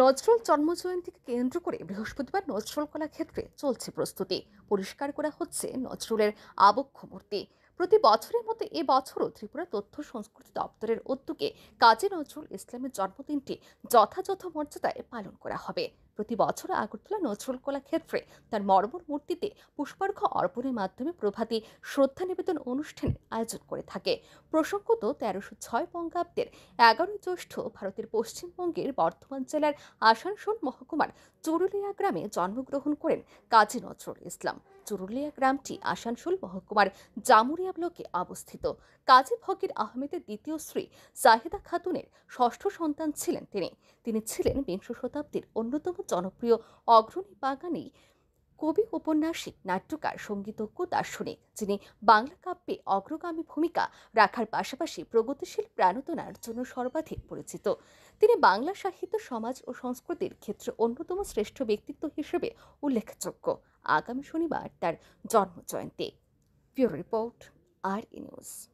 নজরুল জন্মজয়ন্তীকে কেন্দ্র করে বৃহস্পতিবার নজরুল কলাক্ষেত্রে চলছে প্রস্তুতি পরিষ্কার করা হচ্ছে নজরুলের আবক্ষ মূর্তি প্রতি বছরের মতো এবছরও ত্রিপুরা তথ্য সংস্কৃতি দপ্তরের উদ্যোগে কাজী নজরুল ইসলামের জন্মদিনটি যথাযথ মর্যাদায় পালন করা হবে প্রতি বছর আগরতলা নজরুল কলা ক্ষেত্রে তার মর্মর মূর্তিতে পুষ্পার্ঘ অর্পণের মাধ্যমে প্রভাতী শ্রদ্ধা নিবেদন অনুষ্ঠানের আয়োজন করে থাকে প্রসঙ্গত তেরোশো ছয় বঙ্গাব্দের এগারোই জ্যৈষ্ঠ ভারতের পশ্চিমবঙ্গের বর্ধমান জেলার আসানসোল মহকুমার চুরুলিয়া গ্রামে জন্মগ্রহণ করেন কাজী নজরুল ইসলাম চুরুলিয়া গ্রামটি আসানসোল মহকুমার জামুরি বাউরিয়া ব্লকে অবস্থিত কাজী ফকির আহমেদের দ্বিতীয় স্ত্রী সাহিদা খাতুনের ষষ্ঠ সন্তান ছিলেন তিনি তিনি ছিলেন বিংশ শতাব্দীর অন্যতম জনপ্রিয় অগ্রণী বাগানী কবি উপন্যাসিক নাট্যকার সঙ্গীতজ্ঞ দার্শনিক যিনি বাংলা কাব্যে অগ্রগামী ভূমিকা রাখার পাশাপাশি প্রগতিশীল প্রাণতনার জন্য সর্বাধিক পরিচিত তিনি বাংলা সাহিত্য সমাজ ও সংস্কৃতির ক্ষেত্রে অন্যতম শ্রেষ্ঠ ব্যক্তিত্ব হিসেবে উল্লেখযোগ্য আগামী শনিবার তার জন্মজয়ন্তী Your Report, in use.